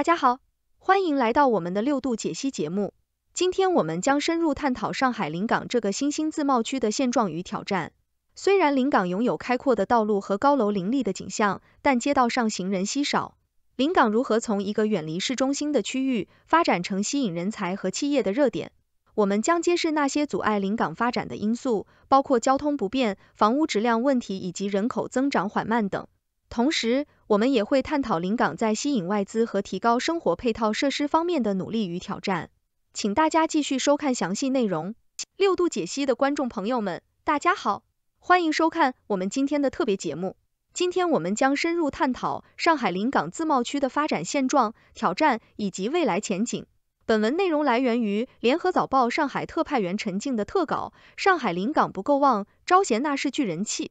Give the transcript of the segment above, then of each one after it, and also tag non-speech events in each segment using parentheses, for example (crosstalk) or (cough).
大家好，欢迎来到我们的六度解析节目。今天我们将深入探讨上海临港这个新兴自贸区的现状与挑战。虽然临港拥有开阔的道路和高楼林立的景象，但街道上行人稀少。临港如何从一个远离市中心的区域发展成吸引人才和企业的热点？我们将揭示那些阻碍临港发展的因素，包括交通不便、房屋质量问题以及人口增长缓慢等。同时，我们也会探讨临港在吸引外资和提高生活配套设施方面的努力与挑战，请大家继续收看详细内容。六度解析的观众朋友们，大家好，欢迎收看我们今天的特别节目。今天我们将深入探讨上海临港自贸区的发展现状、挑战以及未来前景。本文内容来源于联合早报上海特派员陈静的特稿《上海临港不够旺，招贤纳士聚人气》。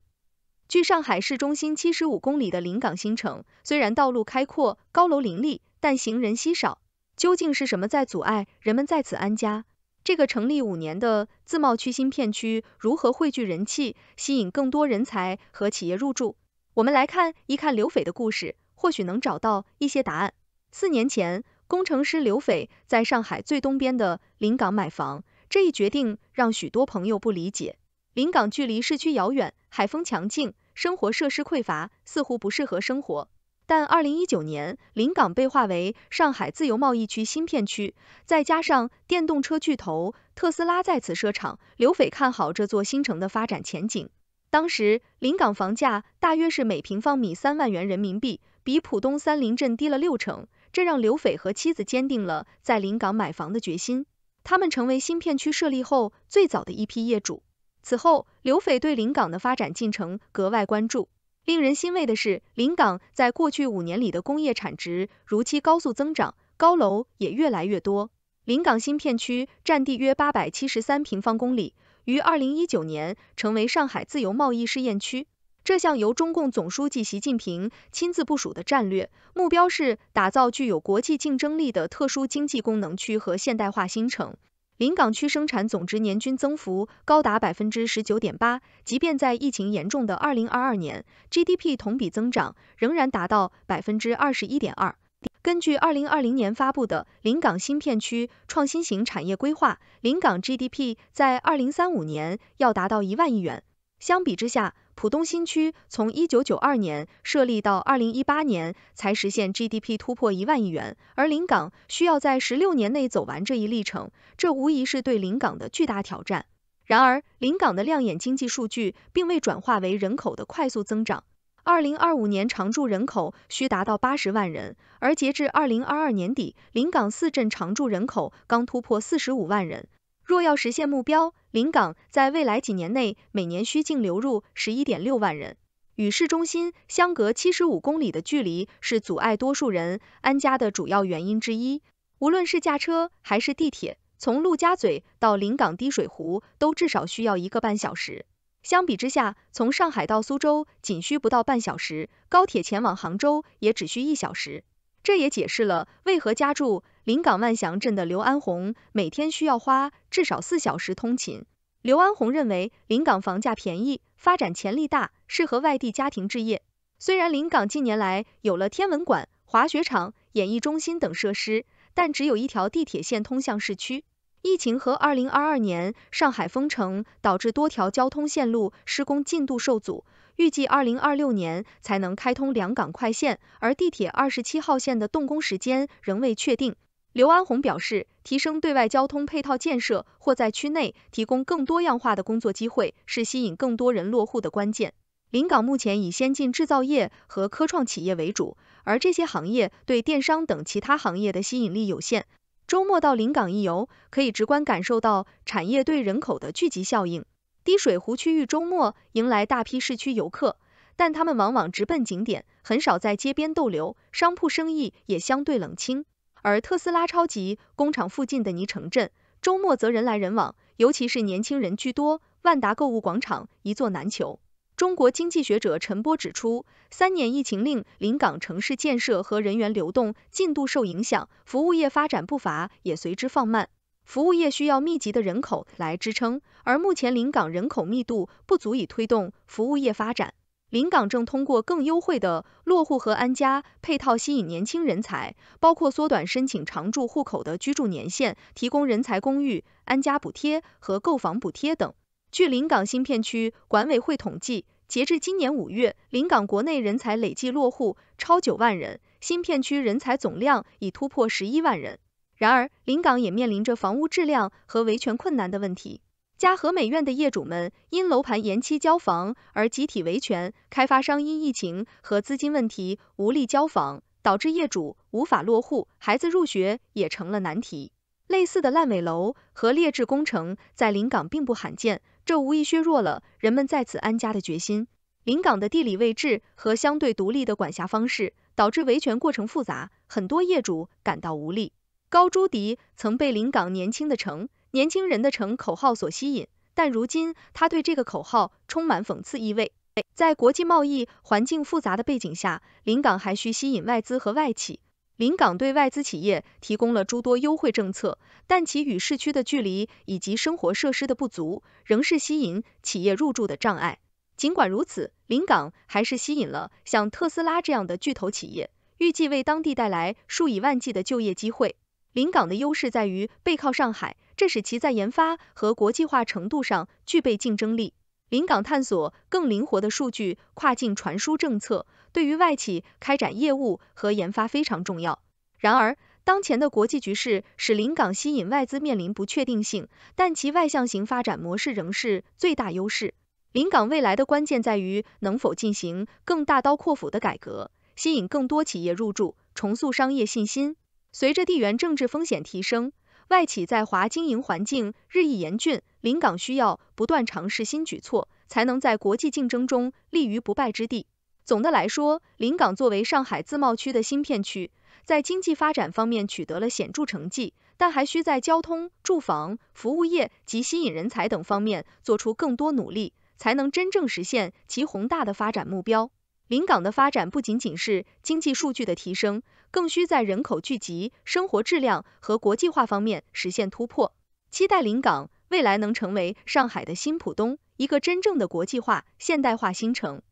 距上海市中心七十五公里的临港新城，虽然道路开阔，高楼林立，但行人稀少。究竟是什么在阻碍人们在此安家？这个成立五年的自贸区新片区如何汇聚人气，吸引更多人才和企业入驻？我们来看一看刘斐的故事，或许能找到一些答案。四年前，工程师刘斐在上海最东边的临港买房，这一决定让许多朋友不理解。临港距离市区遥远，海风强劲，生活设施匮乏，似乎不适合生活。但二零一九年，临港被划为上海自由贸易区新片区，再加上电动车巨头特斯拉在此设厂，刘斐看好这座新城的发展前景。当时临港房价大约是每平方米三万元人民币，比浦东三林镇低了六成，这让刘斐和妻子坚定了在临港买房的决心。他们成为新片区设立后最早的一批业主。此后，刘斐对临港的发展进程格外关注。令人欣慰的是，临港在过去五年里的工业产值如期高速增长，高楼也越来越多。临港新片区占地约八百七十三平方公里，于二零一九年成为上海自由贸易试验区。这项由中共总书记习近平亲自部署的战略，目标是打造具有国际竞争力的特殊经济功能区和现代化新城。临港区生产总值年均增幅高达百分之十九点八，即便在疫情严重的二零二二年，GDP 同比增长仍然达到百分之二十一点二。根据二零二零年发布的临港新片区创新型产业规划，临港 GDP 在二零三五年要达到一万亿元。相比之下，浦东新区从一九九二年设立到二零一八年才实现 GDP 突破一万亿元，而临港需要在十六年内走完这一历程，这无疑是对临港的巨大挑战。然而，临港的亮眼经济数据并未转化为人口的快速增长。二零二五年常住人口需达到八十万人，而截至二零二二年底，临港四镇常住人口刚突破四十五万人。若要实现目标，临港在未来几年内每年需净流入十一点六万人。与市中心相隔七十五公里的距离是阻碍多数人安家的主要原因之一。无论是驾车还是地铁，从陆家嘴到临港滴水湖都至少需要一个半小时。相比之下，从上海到苏州仅需不到半小时，高铁前往杭州也只需一小时。这也解释了为何家住。临港万祥镇的刘安红每天需要花至少四小时通勤。刘安红认为，临港房价便宜，发展潜力大，适合外地家庭置业。虽然临港近年来有了天文馆、滑雪场、演艺中心等设施，但只有一条地铁线通向市区。疫情和二零二二年上海封城导致多条交通线路施工进度受阻，预计二零二六年才能开通两港快线，而地铁二十七号线的动工时间仍未确定。刘安红表示，提升对外交通配套建设，或在区内提供更多样化的工作机会，是吸引更多人落户的关键。临港目前以先进制造业和科创企业为主，而这些行业对电商等其他行业的吸引力有限。周末到临港一游，可以直观感受到产业对人口的聚集效应。滴水湖区域周末迎来大批市区游客，但他们往往直奔景点，很少在街边逗留，商铺生意也相对冷清。而特斯拉超级工厂附近的泥城镇，周末则人来人往，尤其是年轻人居多。万达购物广场一座难求。中国经济学者陈波指出，三年疫情令临港城市建设和人员流动进度受影响，服务业发展步伐也随之放慢。服务业需要密集的人口来支撑，而目前临港人口密度不足以推动服务业发展。临港正通过更优惠的落户和安家配套吸引年轻人才，包括缩短申请常住户口的居住年限，提供人才公寓、安家补贴和购房补贴等。据临港新片区管委会统计，截至今年五月，临港国内人才累计落户超九万人，新片区人才总量已突破十一万人。然而，临港也面临着房屋质量和维权困难的问题。嘉禾美院的业主们因楼盘延期交房而集体维权，开发商因疫情和资金问题无力交房，导致业主无法落户，孩子入学也成了难题。类似的烂尾楼和劣质工程在临港并不罕见，这无疑削弱了人们在此安家的决心。临港的地理位置和相对独立的管辖方式，导致维权过程复杂，很多业主感到无力。高朱迪曾被临港年轻的城。年轻人的成口号所吸引，但如今他对这个口号充满讽刺意味。在国际贸易环境复杂的背景下，临港还需吸引外资和外企。临港对外资企业提供了诸多优惠政策，但其与市区的距离以及生活设施的不足，仍是吸引企业入驻的障碍。尽管如此，临港还是吸引了像特斯拉这样的巨头企业，预计为当地带来数以万计的就业机会。临港的优势在于背靠上海。这使其在研发和国际化程度上具备竞争力。临港探索更灵活的数据跨境传输政策，对于外企开展业务和研发非常重要。然而，当前的国际局势使临港吸引外资面临不确定性，但其外向型发展模式仍是最大优势。临港未来的关键在于能否进行更大刀阔斧的改革，吸引更多企业入驻，重塑商业信心。随着地缘政治风险提升，外企在华经营环境日益严峻，临港需要不断尝试新举措，才能在国际竞争中立于不败之地。总的来说，临港作为上海自贸区的新片区，在经济发展方面取得了显著成绩，但还需在交通、住房、服务业及吸引人才等方面做出更多努力，才能真正实现其宏大的发展目标。临港的发展不仅仅是经济数据的提升，更需在人口聚集、生活质量和国际化方面实现突破。期待临港未来能成为上海的新浦东，一个真正的国际化、现代化新城。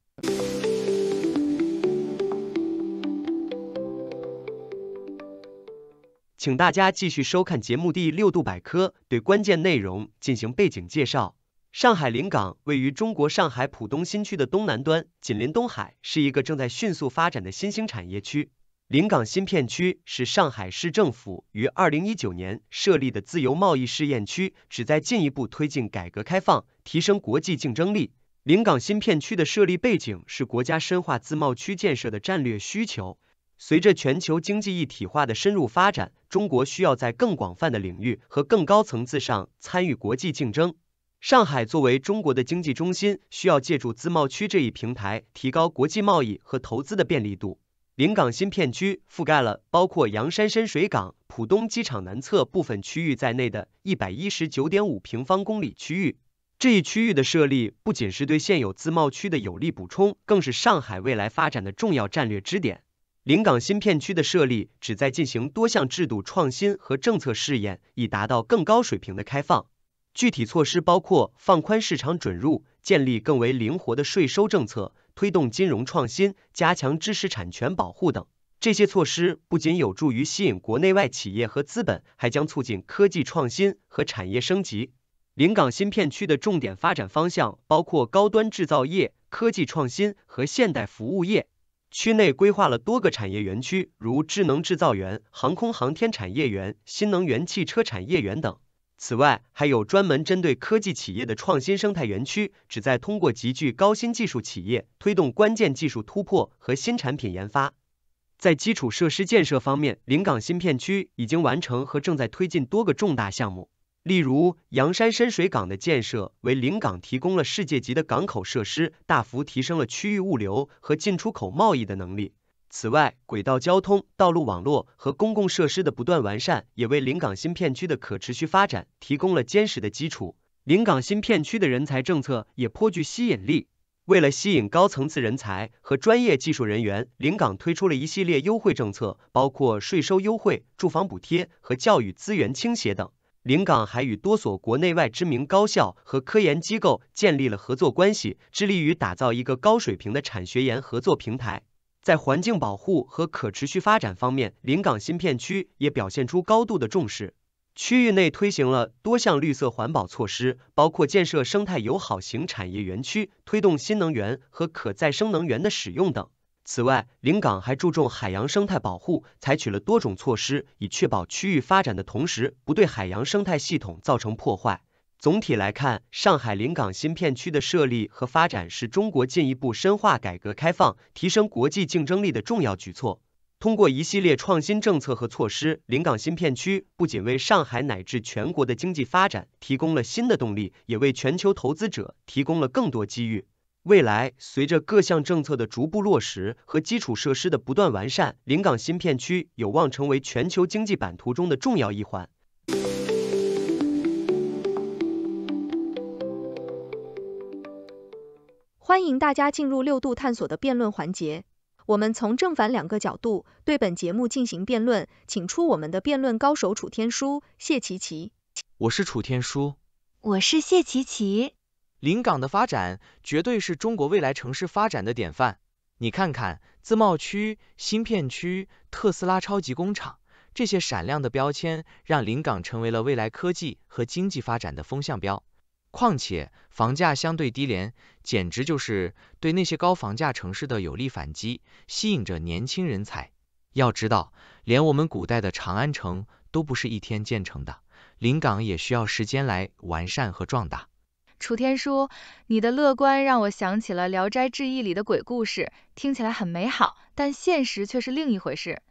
请大家继续收看节目第六度百科，对关键内容进行背景介绍。上海临港位于中国上海浦东新区的东南端，紧邻东海，是一个正在迅速发展的新兴产业区。临港新片区是上海市政府于二零一九年设立的自由贸易试验区，旨在进一步推进改革开放，提升国际竞争力。临港新片区的设立背景是国家深化自贸区建设的战略需求。随着全球经济一体化的深入发展，中国需要在更广泛的领域和更高层次上参与国际竞争。上海作为中国的经济中心，需要借助自贸区这一平台，提高国际贸易和投资的便利度。临港新片区覆盖了包括洋山深水港、浦东机场南侧部分区域在内的一百一十九点五平方公里区域。这一区域的设立不仅是对现有自贸区的有力补充，更是上海未来发展的重要战略支点。临港新片区的设立旨在进行多项制度创新和政策试验，以达到更高水平的开放。具体措施包括放宽市场准入、建立更为灵活的税收政策、推动金融创新、加强知识产权保护等。这些措施不仅有助于吸引国内外企业和资本，还将促进科技创新和产业升级。临港新片区的重点发展方向包括高端制造业、科技创新和现代服务业。区内规划了多个产业园区，如智能制造园、航空航天产业园、新能源汽车产业园等。此外，还有专门针对科技企业的创新生态园区，旨在通过集聚高新技术企业，推动关键技术突破和新产品研发。在基础设施建设方面，临港新片区已经完成和正在推进多个重大项目，例如洋山深水港的建设，为临港提供了世界级的港口设施，大幅提升了区域物流和进出口贸易的能力。此外，轨道交通、道路网络和公共设施的不断完善，也为临港新片区的可持续发展提供了坚实的基础。临港新片区的人才政策也颇具吸引力。为了吸引高层次人才和专业技术人员，临港推出了一系列优惠政策，包括税收优惠、住房补贴和教育资源倾斜等。临港还与多所国内外知名高校和科研机构建立了合作关系，致力于打造一个高水平的产学研合作平台。在环境保护和可持续发展方面，临港新片区也表现出高度的重视。区域内推行了多项绿色环保措施，包括建设生态友好型产业园区、推动新能源和可再生能源的使用等。此外，临港还注重海洋生态保护，采取了多种措施以确保区域发展的同时不对海洋生态系统造成破坏。总体来看，上海临港新片区的设立和发展是中国进一步深化改革开放、提升国际竞争力的重要举措。通过一系列创新政策和措施，临港新片区不仅为上海乃至全国的经济发展提供了新的动力，也为全球投资者提供了更多机遇。未来，随着各项政策的逐步落实和基础设施的不断完善，临港新片区有望成为全球经济版图中的重要一环。欢迎大家进入六度探索的辩论环节，我们从正反两个角度对本节目进行辩论，请出我们的辩论高手楚天舒、谢琪琪。我是楚天舒，我是谢琪琪。临港的发展绝对是中国未来城市发展的典范，你看看自贸区、新片区、特斯拉超级工厂这些闪亮的标签，让临港成为了未来科技和经济发展的风向标。况且房价相对低廉，简直就是对那些高房价城市的有力反击，吸引着年轻人才。要知道，连我们古代的长安城都不是一天建成的，临港也需要时间来完善和壮大。楚天舒，你的乐观让我想起了《聊斋志异》里的鬼故事，听起来很美好，但现实却是另一回事。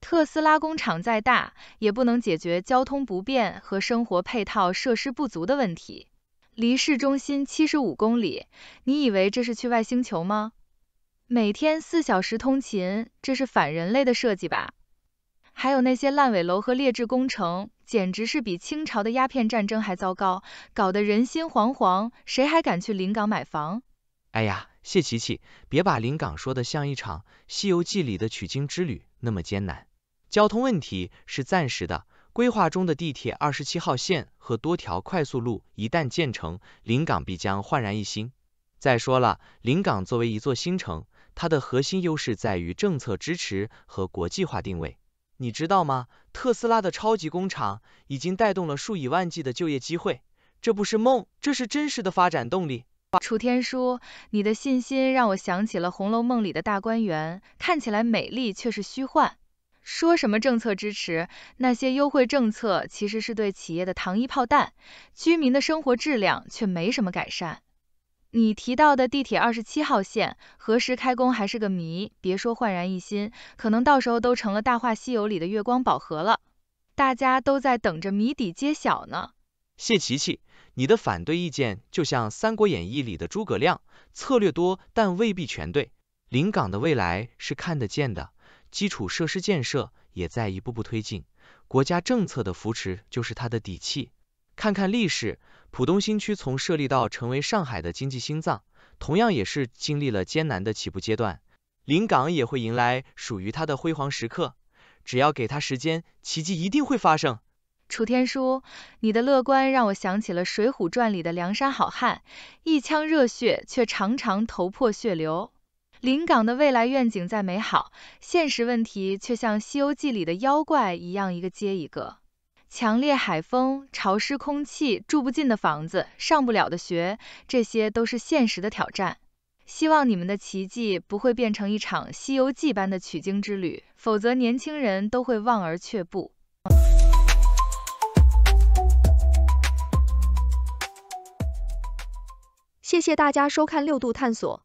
特斯拉工厂再大，也不能解决交通不便和生活配套设施不足的问题。离市中心七十五公里，你以为这是去外星球吗？每天四小时通勤，这是反人类的设计吧？还有那些烂尾楼和劣质工程，简直是比清朝的鸦片战争还糟糕，搞得人心惶惶，谁还敢去临港买房？哎呀，谢琪琪，别把临港说的像一场《西游记》里的取经之旅那么艰难，交通问题是暂时的。规划中的地铁二十七号线和多条快速路一旦建成，临港必将焕然一新。再说了，临港作为一座新城，它的核心优势在于政策支持和国际化定位。你知道吗？特斯拉的超级工厂已经带动了数以万计的就业机会，这不是梦，这是真实的发展动力。楚天舒，你的信心让我想起了《红楼梦》里的大观园，看起来美丽，却是虚幻。说什么政策支持，那些优惠政策其实是对企业的糖衣炮弹，居民的生活质量却没什么改善。你提到的地铁二十七号线何时开工还是个谜，别说焕然一新，可能到时候都成了大话西游里的月光宝盒了。大家都在等着谜底揭晓呢。谢琪琪，你的反对意见就像三国演义里的诸葛亮，策略多但未必全对。临港的未来是看得见的。基础设施建设也在一步步推进，国家政策的扶持就是它的底气。看看历史，浦东新区从设立到成为上海的经济心脏，同样也是经历了艰难的起步阶段。临港也会迎来属于它的辉煌时刻，只要给它时间，奇迹一定会发生。楚天舒，你的乐观让我想起了《水浒传》里的梁山好汉，一腔热血却常常头破血流。临港的未来愿景再美好，现实问题却像《西游记》里的妖怪一样，一个接一个。强烈海风、潮湿空气、住不进的房子、上不了的学，这些都是现实的挑战。希望你们的奇迹不会变成一场《西游记》般的取经之旅，否则年轻人都会望而却步。谢谢大家收看六度探索。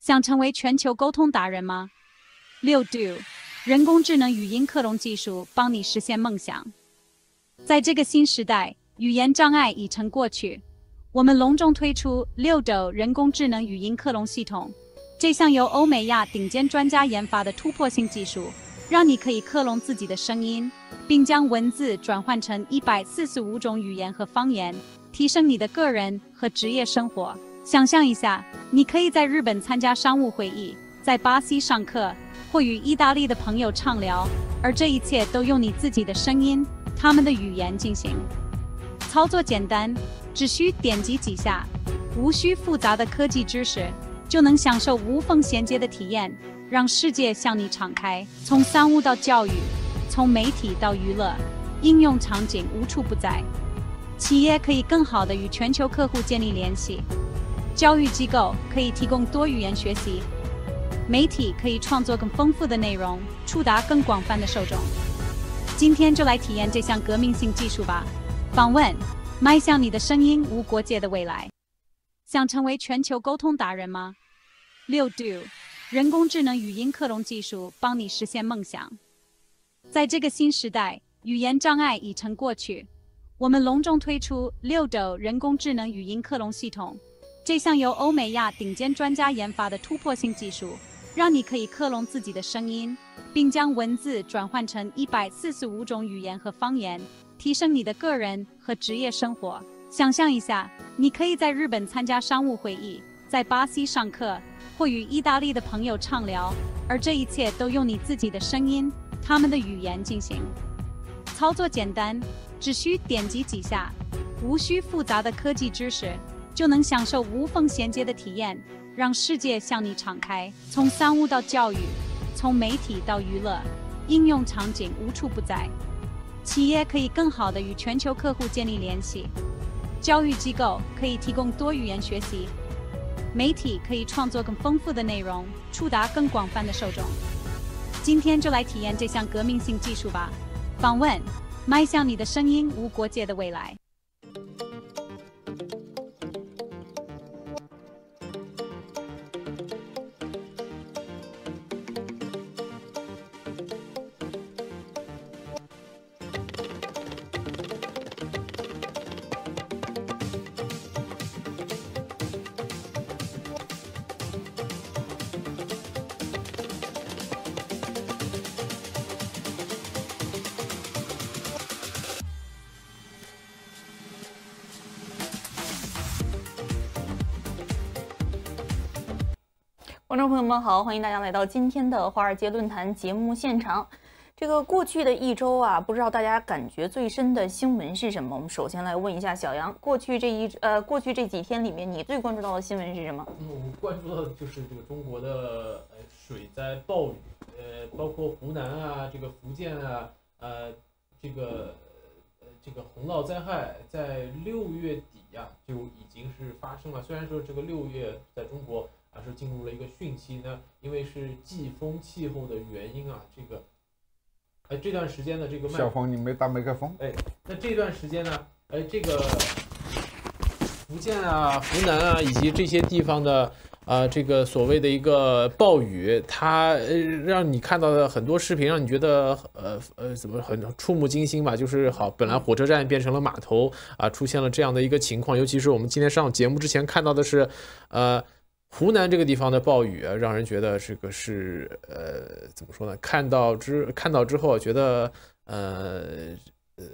想成为全球沟通达人吗？六 Do 人工智能语音克隆技术帮你实现梦想。在这个新时代，语言障碍已成过去。我们隆重推出六轴人工智能语音克隆系统，这项由欧美亚顶尖专家研发的突破性技术，让你可以克隆自己的声音，并将文字转换成一百四十五种语言和方言，提升你的个人和职业生活。想象一下，你可以在日本参加商务会议，在巴西上课，或与意大利的朋友畅聊，而这一切都用你自己的声音。他们的语言进行操作简单，只需点击几下，无需复杂的科技知识，就能享受无缝衔接的体验，让世界向你敞开。从商务到教育，从媒体到娱乐，应用场景无处不在。企业可以更好地与全球客户建立联系，教育机构可以提供多语言学习，媒体可以创作更丰富的内容，触达更广泛的受众。今天就来体验这项革命性技术吧！访问，迈向你的声音无国界的未来。想成为全球沟通达人吗？六 Do，人工智能语音克隆技术帮你实现梦想。在这个新时代，语言障碍已成过去。我们隆重推出六 Do 人工智能语音克隆系统，这项由欧美亚顶尖专家研发的突破性技术。让你可以克隆自己的声音，并将文字转换成一百四十五种语言和方言，提升你的个人和职业生活。想象一下，你可以在日本参加商务会议，在巴西上课，或与意大利的朋友畅聊，而这一切都用你自己的声音、他们的语言进行。操作简单，只需点击几下，无需复杂的科技知识，就能享受无缝衔接的体验。让世界向你敞开，从商务到教育，从媒体到娱乐，应用场景无处不在。企业可以更好地与全球客户建立联系，教育机构可以提供多语言学习，媒体可以创作更丰富的内容，触达更广泛的受众。今天就来体验这项革命性技术吧！访问迈向你的声音无国界的未来。朋友们好，欢迎大家来到今天的华尔街论坛节目现场。这个过去的一周啊，不知道大家感觉最深的新闻是什么？我们首先来问一下小杨，过去这一呃，过去这几天里面，你最关注到的新闻是什么？嗯，我关注到的就是这个中国的呃水灾暴雨，呃，包括湖南啊，这个福建啊，呃，这个呃这个洪涝灾害在六月底呀就已经是发生了。虽然说这个六月在中国。它是进入了一个汛期呢，因为是季风气候的原因啊。这个，哎，这段时间的这个麦克风你没打麦克风？哎，那这段时间呢？哎，这个福建啊、湖南啊以及这些地方的啊，这个所谓的一个暴雨，它让你看到的很多视频，让你觉得呃呃怎么很触目惊心吧？就是好，本来火车站变成了码头啊，出现了这样的一个情况。尤其是我们今天上节目之前看到的是，呃。湖南这个地方的暴雨啊，让人觉得这个是呃，怎么说呢？看到之看到之后，觉得呃呃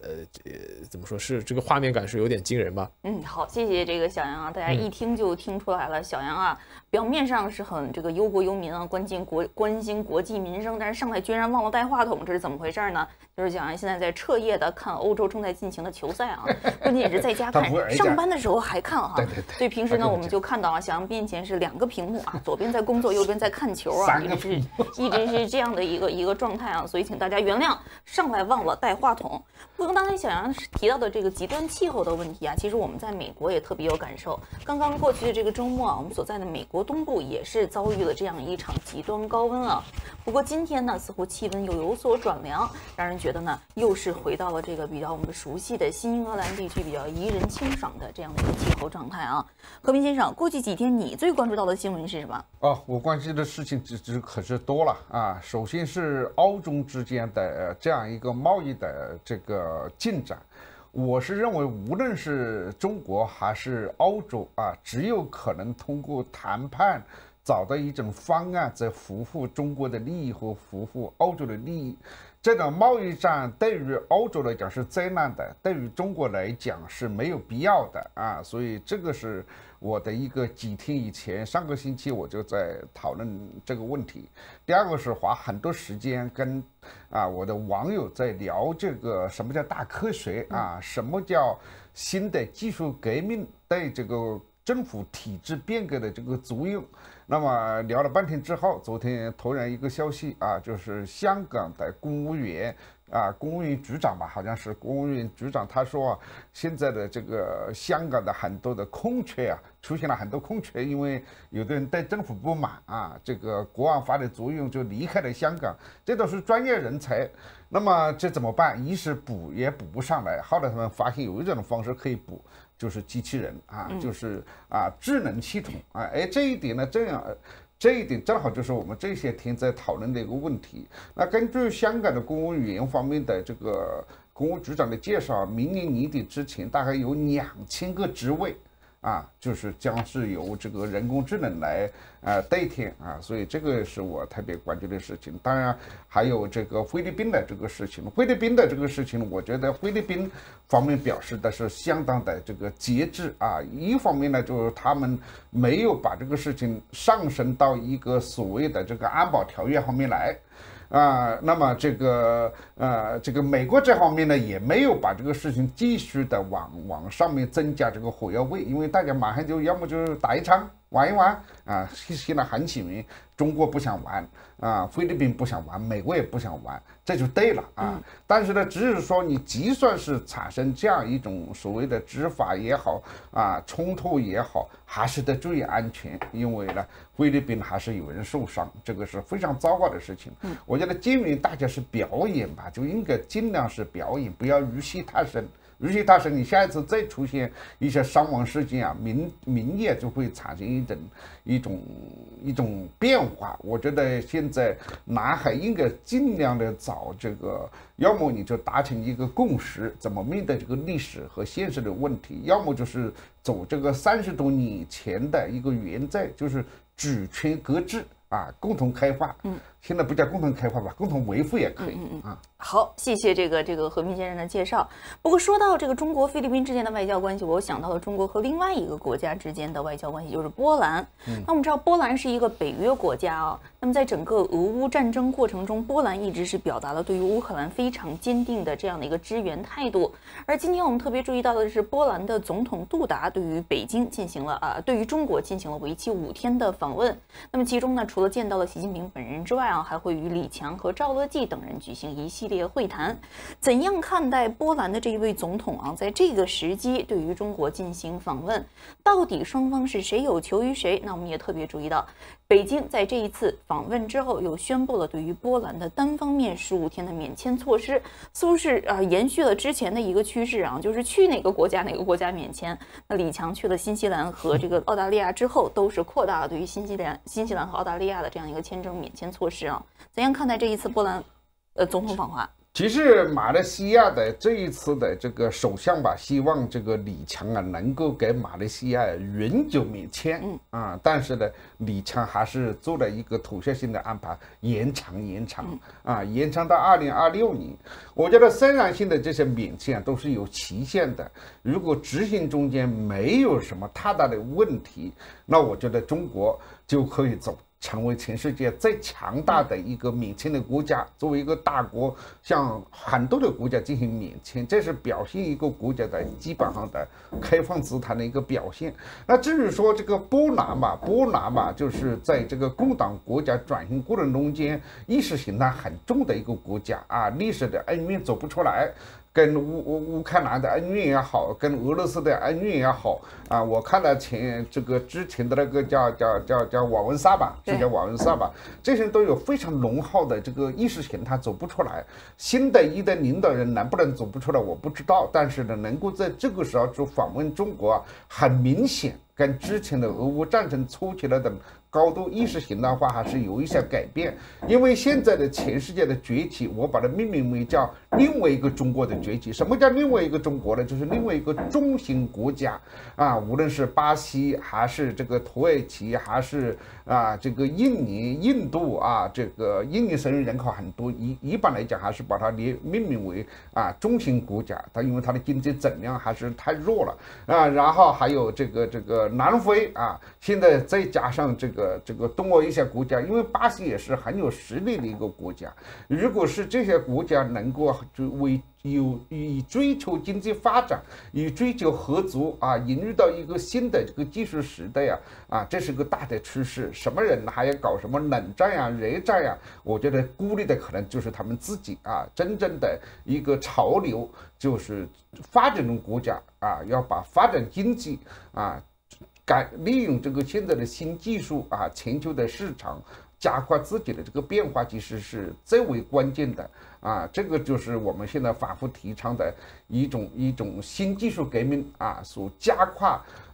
呃，怎么说是这个画面感是有点惊人吧？嗯，好，谢谢这个小杨啊，大家一听就听出来了，小杨啊。表面上是很这个忧国忧民啊，关心国关心国计民生，但是上来居然忘了带话筒，这是怎么回事呢？就是小杨现在在彻夜的看欧洲正在进行的球赛啊，关键也是在家 (laughs) 看，上班的时候还看哈。对对对。所以平时呢，我们就看到啊，小杨面前是两个屏幕啊，左边在工作，右边在看球啊，一直是一直是这样的一个一个状态啊。所以请大家原谅上来忘了带话筒。不过刚才小杨提到的这个极端气候的问题啊，其实我们在美国也特别有感受。刚刚过去的这个周末啊，我们所在的美国。东部也是遭遇了这样一场极端高温啊，不过今天呢，似乎气温又有所转凉，让人觉得呢，又是回到了这个比较我们熟悉的新英格兰地区比较宜人清爽的这样的一个气候状态啊。和平先生，过去几天你最关注到的新闻是什么啊？我关心的事情只只可是多了啊，首先是欧中之间的这样一个贸易的这个进展。我是认为，无论是中国还是欧洲啊，只有可能通过谈判找到一种方案，在服务中国的利益和服务欧洲的利益。这场贸易战对于欧洲来讲是灾难的，对于中国来讲是没有必要的啊！所以这个是。我的一个几天以前，上个星期我就在讨论这个问题。第二个是花很多时间跟啊我的网友在聊这个什么叫大科学啊，什么叫新的技术革命对这个政府体制变革的这个作用。那么聊了半天之后，昨天突然一个消息啊，就是香港的公务员。啊，公务员局长吧，好像是公务员局长。他说，现在的这个香港的很多的空缺啊，出现了很多空缺，因为有的人对政府不满啊，这个国安法的作用就离开了香港。这都是专业人才，那么这怎么办？一时补也补不上来。后来他们发现有一种方式可以补，就是机器人啊，就是啊智能系统啊。哎，这一点呢，这样。这一点正好就是我们这些天在讨论的一个问题。那根据香港的公务员方面的这个公务局长的介绍，明年年底之前大概有两千个职位。啊，就是将是由这个人工智能来，呃，代替啊，所以这个是我特别关注的事情。当然，还有这个菲律宾的这个事情，菲律宾的这个事情，我觉得菲律宾方面表示的是相当的这个节制啊。一方面呢，就是他们没有把这个事情上升到一个所谓的这个安保条约方面来。啊，那么这个，呃，这个美国这方面呢，也没有把这个事情继续的往往上面增加这个火药味，因为大家马上就要么就是打一场，玩一玩啊，现在喊起名，中国不想玩。啊，菲律宾不想玩，美国也不想玩，这就对了啊。但是呢，只是说你，即算是产生这样一种所谓的执法也好啊，冲突也好，还是得注意安全，因为呢，菲律宾还是有人受伤，这个是非常糟糕的事情。我觉得今年大家是表演吧，就应该尽量是表演，不要入戏太深。尤其他说你下一次再出现一些伤亡事件啊，民民业就会产生一种一种一种变化。我觉得现在南海应该尽量的找这个，要么你就达成一个共识，怎么面对这个历史和现实的问题；要么就是走这个三十多年前的一个原在，就是主权搁置啊，共同开发。嗯。现在不叫共同开发吧，共同维护也可以。嗯嗯嗯。啊，好，谢谢这个这个和平先生的介绍。不过说到这个中国菲律宾之间的外交关系，我想到了中国和另外一个国家之间的外交关系，就是波兰。那我们知道，波兰是一个北约国家啊。那么在整个俄乌战争过程中，波兰一直是表达了对于乌克兰非常坚定的这样的一个支援态度。而今天我们特别注意到的是，波兰的总统杜达对于北京进行了啊，对于中国进行了为期五天的访问。那么其中呢，除了见到了习近平本人之外，还会与李强和赵乐际等人举行一系列会谈。怎样看待波兰的这一位总统啊？在这个时机对于中国进行访问，到底双方是谁有求于谁？那我们也特别注意到。北京在这一次访问之后，又宣布了对于波兰的单方面十五天的免签措施，似乎是啊延续了之前的一个趋势啊，就是去哪个国家哪个国家免签。那李强去了新西兰和这个澳大利亚之后，都是扩大了对于新西兰、新西兰和澳大利亚的这样一个签证免签措施啊。怎样看待这一次波兰，呃，总统访华？其实马来西亚的这一次的这个首相吧，希望这个李强啊能够给马来西亚永久免签，嗯啊，但是呢，李强还是做了一个妥协性的安排，延长延长啊，延长到二零二六年。我觉得虽然性的这些免签啊都是有期限的，如果执行中间没有什么太大的问题，那我觉得中国就可以走。成为全世界最强大的一个免签的国家，作为一个大国向很多的国家进行免签，这是表现一个国家的基本上的开放姿态的一个表现。那至于说这个波兰嘛，波兰嘛，就是在这个共党国家转型过程中间，意识形态很重的一个国家啊，历史的恩怨走不出来。跟乌乌乌克兰的恩怨也好，跟俄罗斯的恩怨也好啊，我看了前这个之前的那个叫叫叫叫瓦文萨吧，就叫瓦文萨吧，这些都有非常浓厚的这个意识形态走不出来。新的一代领导人能不能走不出来，我不知道。但是呢，能够在这个时候去访问中国啊，很明显跟之前的俄乌战争初起来的。高度意识形态化还是有一些改变，因为现在的全世界的崛起，我把它命名为叫另外一个中国的崛起。什么叫另外一个中国呢？就是另外一个中型国家啊，无论是巴西还是这个土耳其，还是啊这个印尼、印度啊，这个印尼生育人口很多，一一般来讲还是把它列命名为啊中型国家。它因为它的经济总量还是太弱了啊，然后还有这个这个南非啊，现在再加上这个。呃，这个东欧一些国家，因为巴西也是很有实力的一个国家。如果是这些国家能够就为有以追求经济发展，以追求合作啊，引入到一个新的这个技术时代啊，啊，这是个大的趋势。什么人还要搞什么冷战呀、热战呀？我觉得孤立的可能就是他们自己啊。真正的一个潮流就是发展中国家啊，要把发展经济啊。改利用这个现在的新技术啊，全球的市场加快自己的这个变化，其实是最为关键的啊。这个就是我们现在反复提倡的一种一种新技术革命啊，所加快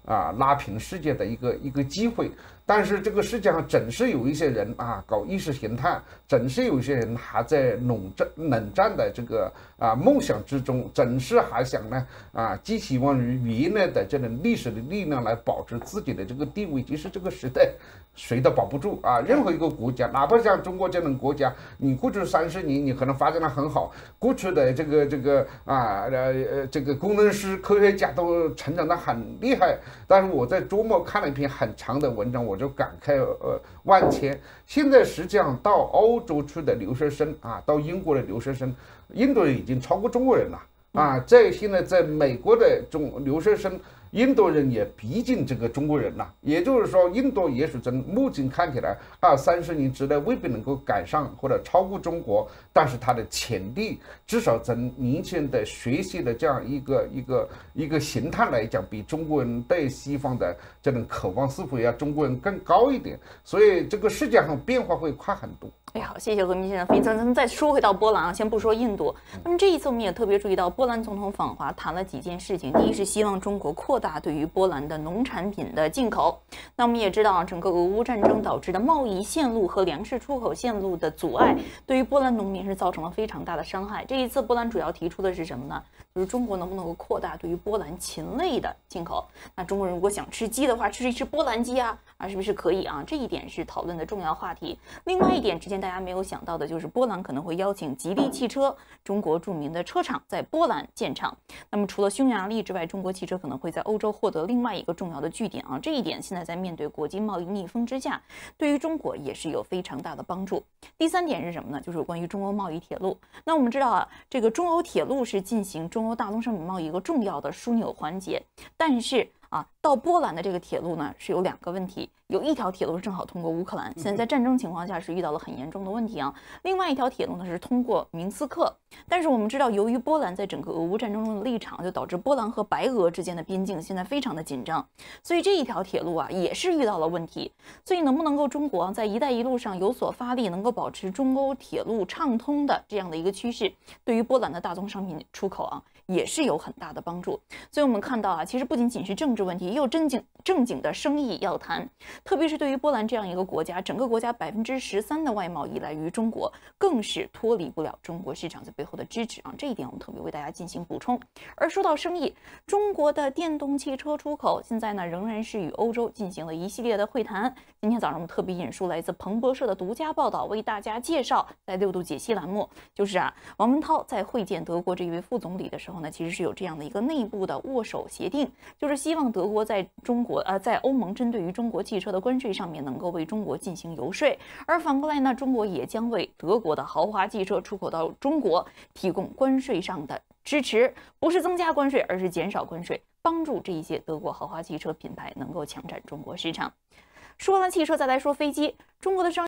啊拉平世界的一个一个机会。但是这个世界上总是有一些人啊，搞意识形态，总是有一些人还在冷战冷战的这个啊梦想之中，总是还想呢啊寄希望于原来的这种历史的力量来保持自己的这个地位。其实这个时代谁都保不住啊，任何一个国家，哪怕像中国这种国家，你过去三十年你可能发展的很好，过去的这个这个啊呃呃这个工程师、科学家都成长的很厉害。但是我在周末看了一篇很长的文章，我。就感慨呃万千，现在实际上到欧洲去的留学生啊，到英国的留学生，印度人已经超过中国人了啊！在现在在美国的中留学生。印度人也逼近这个中国人呐，也就是说，印度也许在目前看起来，二三十年之内未必能够赶上或者超过中国，但是它的潜力，至少从年轻人学习的这样一个一个一个形态来讲，比中国人对西方的这种渴望似乎要中国人更高一点。所以，这个世界上变化会快很多。哎，好，谢谢何明先生。咱们再说回到波兰啊，先不说印度，那么这一次我们也特别注意到，波兰总统访华谈了几件事情，第一是希望中国扩。扩大对于波兰的农产品的进口。那我们也知道，整个俄乌战争导致的贸易线路和粮食出口线路的阻碍，对于波兰农民是造成了非常大的伤害。这一次，波兰主要提出的是什么呢？就是中国能不能够扩大对于波兰禽类的进口？那中国人如果想吃鸡的话，吃一吃波兰鸡啊，啊是不是可以啊？这一点是讨论的重要话题。另外一点，之前大家没有想到的就是波兰可能会邀请吉利汽车，中国著名的车厂，在波兰建厂。那么除了匈牙利之外，中国汽车可能会在欧洲获得另外一个重要的据点啊。这一点现在在面对国际贸易逆风之下，对于中国也是有非常大的帮助。第三点是什么呢？就是关于中欧贸易铁路。那我们知道啊，这个中欧铁路是进行中。大宗商品贸易一个重要的枢纽环节，但是啊，到波兰的这个铁路呢是有两个问题，有一条铁路是正好通过乌克兰，现在在战争情况下是遇到了很严重的问题啊。另外一条铁路呢是通过明斯克，但是我们知道，由于波兰在整个俄乌战争中的立场，就导致波兰和白俄之间的边境现在非常的紧张，所以这一条铁路啊也是遇到了问题。所以能不能够中国在“一带一路”上有所发力，能够保持中欧铁路畅通的这样的一个趋势，对于波兰的大宗商品出口啊？也是有很大的帮助，所以我们看到啊，其实不仅仅是政治问题，也有正经正经的生意要谈。特别是对于波兰这样一个国家，整个国家百分之十三的外贸依赖于中国，更是脱离不了中国市场在背后的支持啊。这一点我们特别为大家进行补充。而说到生意，中国的电动汽车出口现在呢，仍然是与欧洲进行了一系列的会谈。今天早上我们特别引述来自彭博社的独家报道，为大家介绍在六度解析栏目，就是啊，王文涛在会见德国这一位副总理的时候。那其实是有这样的一个内部的握手协定，就是希望德国在中国，呃，在欧盟针对于中国汽车的关税上面能够为中国进行游说，而反过来呢，中国也将为德国的豪华汽车出口到中国提供关税上的支持，不是增加关税，而是减少关税，帮助这一些德国豪华汽车品牌能够抢占中国市场。说完汽车，再来说飞机，中国的商。